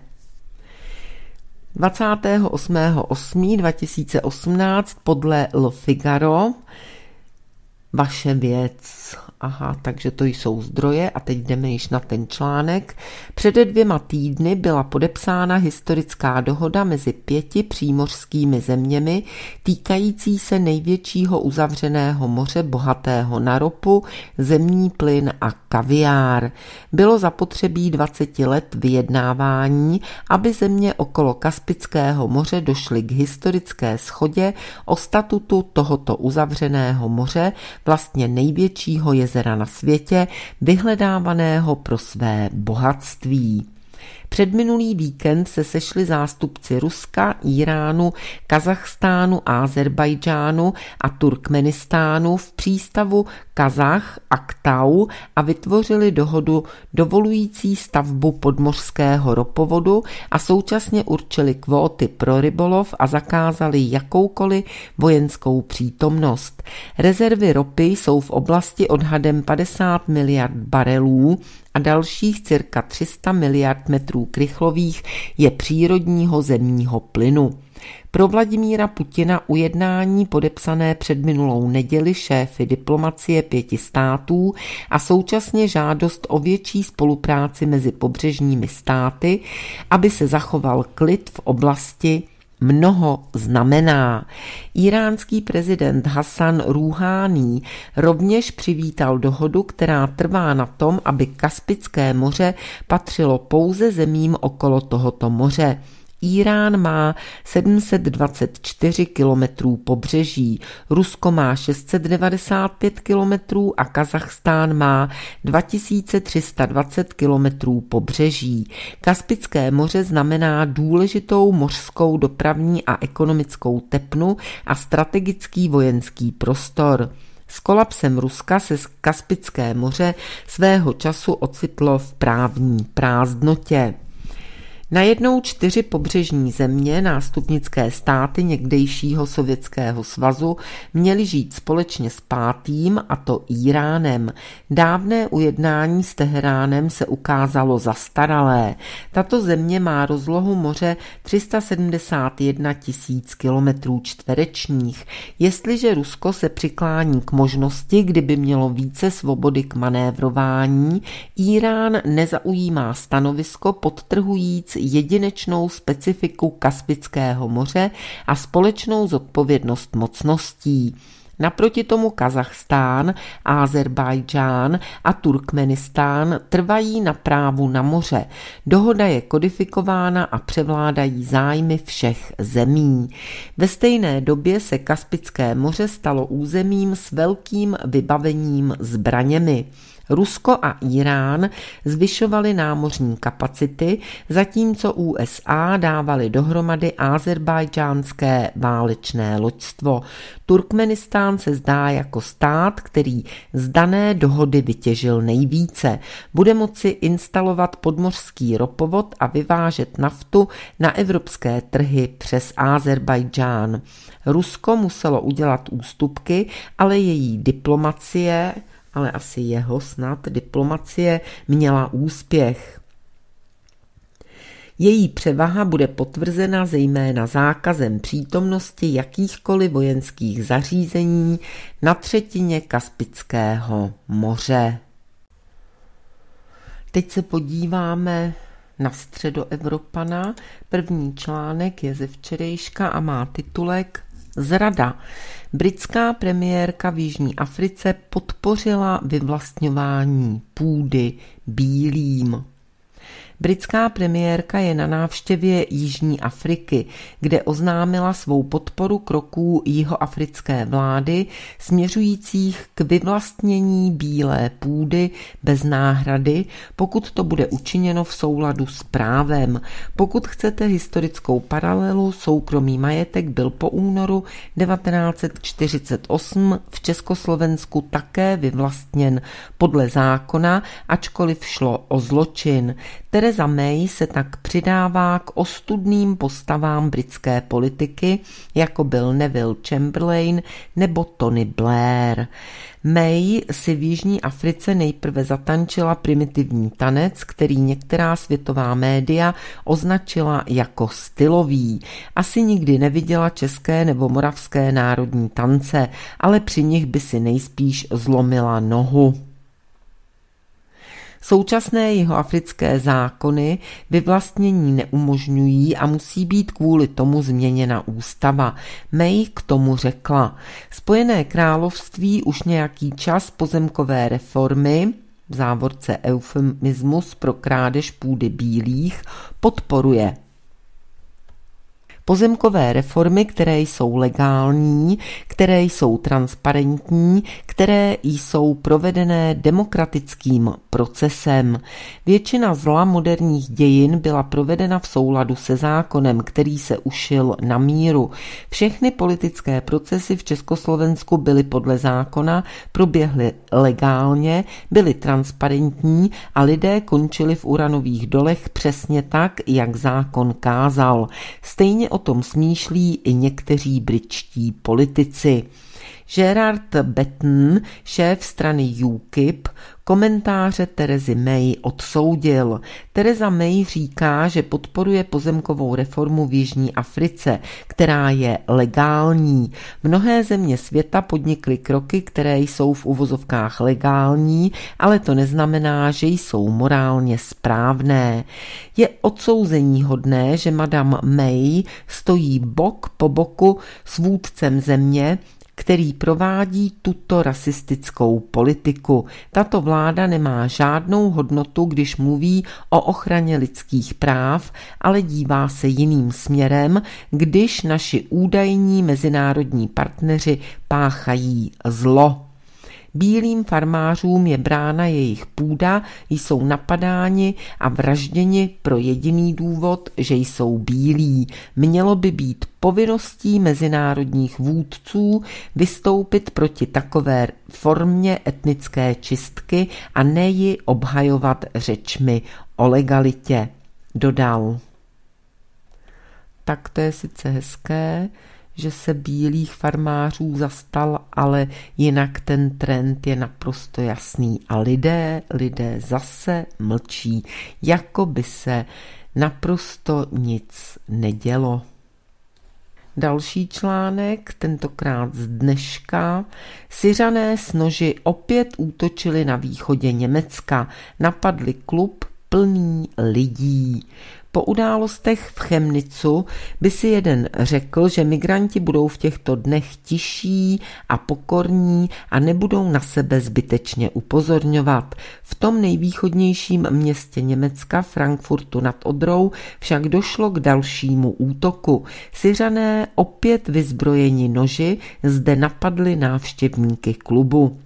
28.8.2018 podle Lo Figaro vaše věc. Aha, takže to jsou zdroje a teď jdeme již na ten článek. Před dvěma týdny byla podepsána historická dohoda mezi pěti přímořskými zeměmi týkající se největšího uzavřeného moře bohatého na ropu, zemní plyn a kaviár. Bylo zapotřebí 20 let vyjednávání, aby země okolo Kaspického moře došly k historické schodě o statutu tohoto uzavřeného moře, vlastně největšího jezera jezera na světě, vyhledávaného pro své bohatství. Předminulý víkend se sešli zástupci Ruska, Iránu, Kazachstánu, Azerbajdžánu a Turkmenistánu v přístavu Kazach Aktau a vytvořili dohodu dovolující stavbu podmořského ropovodu a současně určili kvóty pro rybolov a zakázali jakoukoliv vojenskou přítomnost. Rezervy ropy jsou v oblasti odhadem 50 miliard barelů a dalších cirka 300 miliard metrů krychlových je přírodního zemního plynu. Pro Vladimíra Putina ujednání podepsané před minulou neděli šéfy diplomacie pěti států a současně žádost o větší spolupráci mezi pobřežními státy, aby se zachoval klid v oblasti mnoho znamená. Iránský prezident Hassan Rouhani rovněž přivítal dohodu, která trvá na tom, aby Kaspické moře patřilo pouze zemím okolo tohoto moře. Írán má 724 kilometrů pobřeží, Rusko má 695 kilometrů a Kazachstán má 2320 kilometrů pobřeží. Kaspické moře znamená důležitou mořskou dopravní a ekonomickou tepnu a strategický vojenský prostor. S kolapsem Ruska se z Kaspické moře svého času ocitlo v právní prázdnotě. Najednou čtyři pobřežní země, nástupnické státy někdejšího Sovětského svazu, měly žít společně s pátým, a to Iránem. Dávné ujednání s Teheránem se ukázalo zastaralé. Tato země má rozlohu moře 371 tisíc kilometrů čtverečních. Jestliže Rusko se přiklání k možnosti, kdyby mělo více svobody k manévrování, Irán nezaujímá stanovisko podtrhující jedinečnou specifiku Kaspického moře a společnou zodpovědnost mocností. Naproti tomu Kazachstán, Azerbajdžán a Turkmenistán trvají na právu na moře. Dohoda je kodifikována a převládají zájmy všech zemí. Ve stejné době se Kaspické moře stalo územím s velkým vybavením zbraněmi. Rusko a Irán zvyšovaly námořní kapacity, zatímco USA dávaly dohromady azerbajdžánské válečné loďstvo. Turkmenistán se zdá jako stát, který z dané dohody vytěžil nejvíce. Bude moci instalovat podmořský ropovod a vyvážet naftu na evropské trhy přes Azerbajdžán. Rusko muselo udělat ústupky, ale její diplomacie ale asi jeho snad diplomacie měla úspěch. Její převaha bude potvrzena zejména zákazem přítomnosti jakýchkoliv vojenských zařízení na třetině Kaspického moře. Teď se podíváme na středoevropana. První článek je ze včerejška a má titulek zrada. Britská premiérka v Jižní Africe podpořila vyvlastňování půdy bílým. Britská premiérka je na návštěvě Jižní Afriky, kde oznámila svou podporu kroků jihoafrické vlády směřujících k vyvlastnění bílé půdy bez náhrady, pokud to bude učiněno v souladu s právem. Pokud chcete historickou paralelu, soukromý majetek byl po únoru 1948 v Československu také vyvlastněn podle zákona, ačkoliv šlo o zločin. Tere Theresa May se tak přidává k ostudným postavám britské politiky, jako byl Neville Chamberlain nebo Tony Blair. May si v Jižní Africe nejprve zatančila primitivní tanec, který některá světová média označila jako stylový. Asi nikdy neviděla české nebo moravské národní tance, ale při nich by si nejspíš zlomila nohu. Současné jeho africké zákony vyvlastnění neumožňují a musí být kvůli tomu změněna ústava. May k tomu řekla. Spojené království už nějaký čas pozemkové reformy v závorce eufemismus pro krádež půdy bílých podporuje Pozemkové reformy, které jsou legální, které jsou transparentní, které jsou provedené demokratickým procesem. Většina zla moderních dějin byla provedena v souladu se zákonem, který se ušil na míru. Všechny politické procesy v Československu byly podle zákona, proběhly legálně, byly transparentní a lidé končili v uranových dolech přesně tak, jak zákon kázal. Stejně o o tom smýšlí i někteří britští politici. Gerard Betten, šéf strany UKIP, komentáře Terezy May odsoudil. Tereza May říká, že podporuje pozemkovou reformu v Jižní Africe, která je legální. Mnohé země světa podnikly kroky, které jsou v uvozovkách legální, ale to neznamená, že jsou morálně správné. Je odsouzení hodné, že madame May stojí bok po boku s vůdcem země, který provádí tuto rasistickou politiku. Tato vláda nemá žádnou hodnotu, když mluví o ochraně lidských práv, ale dívá se jiným směrem, když naši údajní mezinárodní partneři páchají zlo. Bílým farmářům je brána jejich půda, jsou napadáni a vražděni pro jediný důvod, že jsou bílí. Mělo by být povinností mezinárodních vůdců vystoupit proti takové formě etnické čistky a ne ji obhajovat řečmi o legalitě, dodal. Tak to je sice hezké, že se bílých farmářů zastal, ale jinak ten trend je naprosto jasný. A lidé, lidé zase mlčí, jako by se naprosto nic nedělo. Další článek, tentokrát z dneška. Syřané s noži opět útočili na východě Německa. Napadli klub plný lidí. Po událostech v Chemnicu by si jeden řekl, že migranti budou v těchto dnech tiší a pokorní a nebudou na sebe zbytečně upozorňovat. V tom nejvýchodnějším městě Německa, Frankfurtu nad Odrou, však došlo k dalšímu útoku. Syřané opět vyzbrojeni noži zde napadli návštěvníky klubu.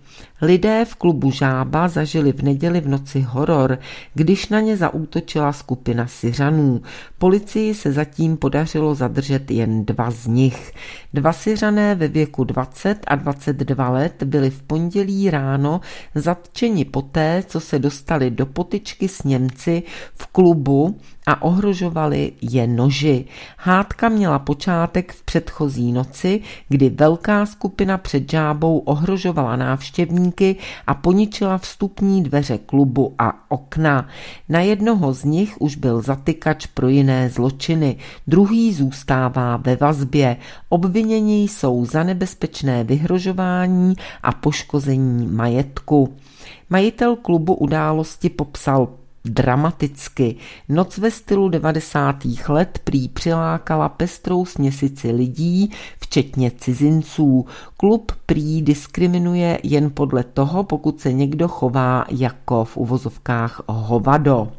Lidé v klubu Žába zažili v neděli v noci horor, když na ně zaútočila skupina Syřanů. Policii se zatím podařilo zadržet jen dva z nich. Dva Syřané ve věku 20 a 22 let byli v pondělí ráno zatčeni poté, co se dostali do potyčky s Němci v klubu a ohrožovali je noži. Hádka měla počátek v předchozí noci, kdy velká skupina před žábou ohrožovala návštěvníky a poničila vstupní dveře klubu a okna. Na jednoho z nich už byl zatykač pro jiné zločiny, druhý zůstává ve vazbě. Obviněni jsou za nebezpečné vyhrožování a poškození majetku. Majitel klubu události popsal dramaticky. Noc ve stylu 90. let prý přilákala pestrou směsici lidí, včetně cizinců. Klub prý diskriminuje jen podle toho, pokud se někdo chová jako v uvozovkách hovado.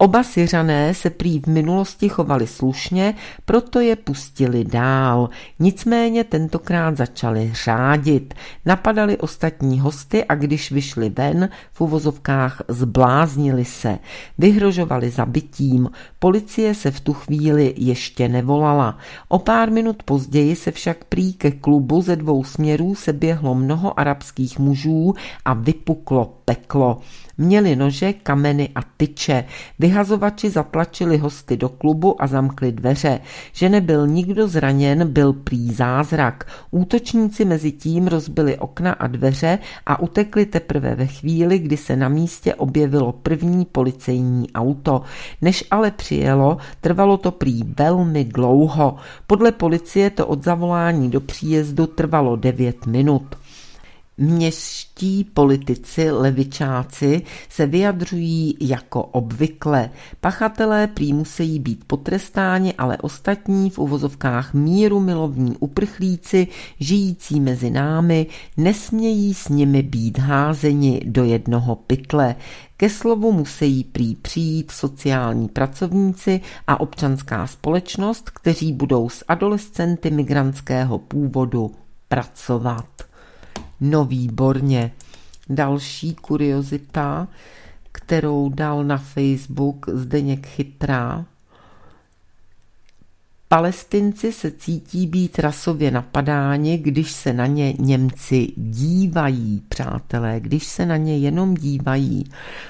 Oba siřané se prý v minulosti chovali slušně, proto je pustili dál. Nicméně tentokrát začali řádit. Napadali ostatní hosty a když vyšli ven, v uvozovkách zbláznili se. Vyhrožovali zabitím. Policie se v tu chvíli ještě nevolala. O pár minut později se však prý ke klubu ze dvou směrů se běhlo mnoho arabských mužů a vypuklo peklo. Měli nože, kameny a tyče. Vyhazovači zatlačili hosty do klubu a zamkli dveře. Že nebyl nikdo zraněn, byl prý zázrak. Útočníci mezi tím rozbili okna a dveře a utekli teprve ve chvíli, kdy se na místě objevilo první policejní auto. Než ale přijelo, trvalo to prý velmi dlouho. Podle policie to od zavolání do příjezdu trvalo 9 minut. Městští politici levičáci se vyjadřují jako obvykle. Pachatelé prý musí být potrestáni, ale ostatní v uvozovkách míru milovní uprchlíci, žijící mezi námi, nesmějí s nimi být házeni do jednoho pytle. Ke slovu musí prý přijít sociální pracovníci a občanská společnost, kteří budou s adolescenty migrantského původu pracovat. No výborně. Další kuriozita, kterou dal na Facebook Zdeněk Chytrá, Palestinci se cítí být rasově napadáni, když se na ně Němci dívají, přátelé, když se na ně jenom dívají.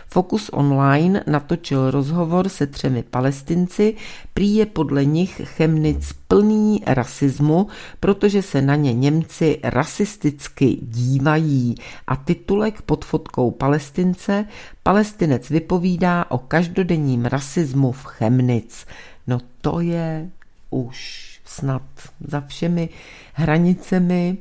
Focus Online natočil rozhovor se třemi palestinci, prý je podle nich Chemnic plný rasismu, protože se na ně Němci rasisticky dívají a titulek pod fotkou palestince Palestinec vypovídá o každodenním rasismu v Chemnic. No to je už snad za všemi hranicemi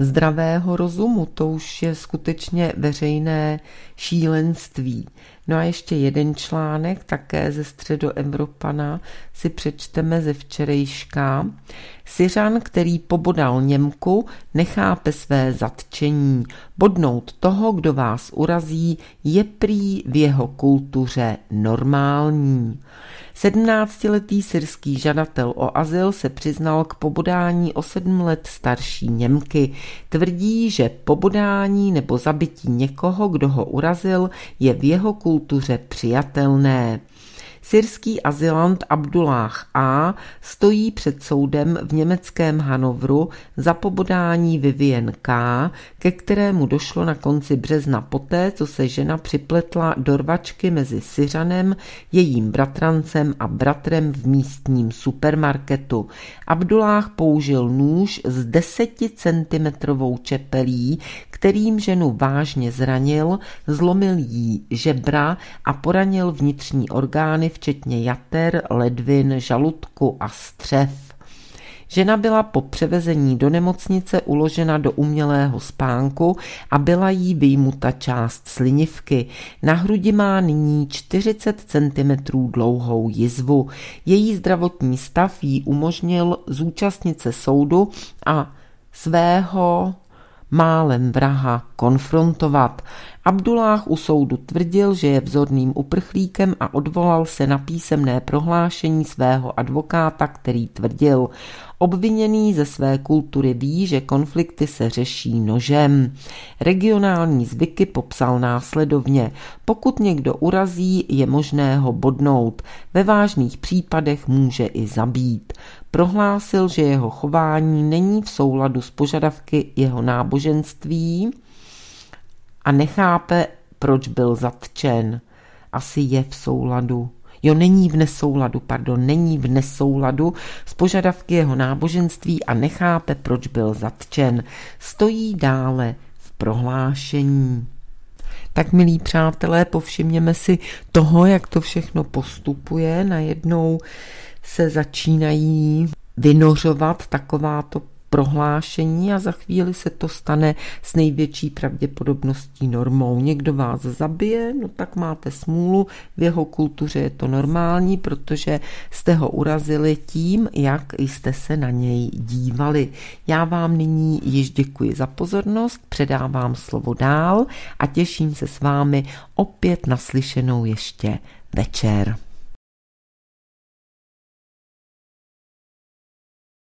zdravého rozumu. To už je skutečně veřejné šílenství. No a ještě jeden článek, také ze středoevropana, si přečteme ze včerejška. Syřan, který pobodal Němku, nechápe své zatčení. Bodnout toho, kdo vás urazí, je prý v jeho kultuře normální. 17-letý syrský žadatel o azyl se přiznal k pobodání o sedm let starší Němky. Tvrdí, že pobodání nebo zabití někoho, kdo ho urazil, je v jeho kultuře přijatelné. Syrský azylant Abdullah A. stojí před soudem v německém Hanovru za pobodání Vivien K., ke kterému došlo na konci března poté, co se žena připletla do rvačky mezi Syřanem, jejím bratrancem a bratrem v místním supermarketu. Abdullah použil nůž s deseticentimetrovou čepelí, kterým ženu vážně zranil, zlomil jí žebra a poranil vnitřní orgány, včetně jater, ledvin, žaludku a střev. Žena byla po převezení do nemocnice uložena do umělého spánku a byla jí vyjmuta část slinivky. Na hrudi má nyní 40 cm dlouhou jizvu. Její zdravotní stav jí umožnil zúčastnit se soudu a svého málem vraha konfrontovat. Abdullah u soudu tvrdil, že je vzorným uprchlíkem a odvolal se na písemné prohlášení svého advokáta, který tvrdil, Obviněný ze své kultury ví, že konflikty se řeší nožem. Regionální zvyky popsal následovně. Pokud někdo urazí, je možné ho bodnout. Ve vážných případech může i zabít prohlásil, že jeho chování není v souladu s požadavky jeho náboženství a nechápe, proč byl zatčen. Asi je v souladu. Jo, není v nesouladu, pardon, není v nesouladu s požadavky jeho náboženství a nechápe, proč byl zatčen. Stojí dále v prohlášení. Tak, milí přátelé, povšimněme si toho, jak to všechno postupuje. Najednou se začínají vynořovat takováto prohlášení a za chvíli se to stane s největší pravděpodobností normou. Někdo vás zabije, no tak máte smůlu, v jeho kultuře je to normální, protože jste ho urazili tím, jak jste se na něj dívali. Já vám nyní již děkuji za pozornost, předávám slovo dál a těším se s vámi opět naslyšenou ještě večer.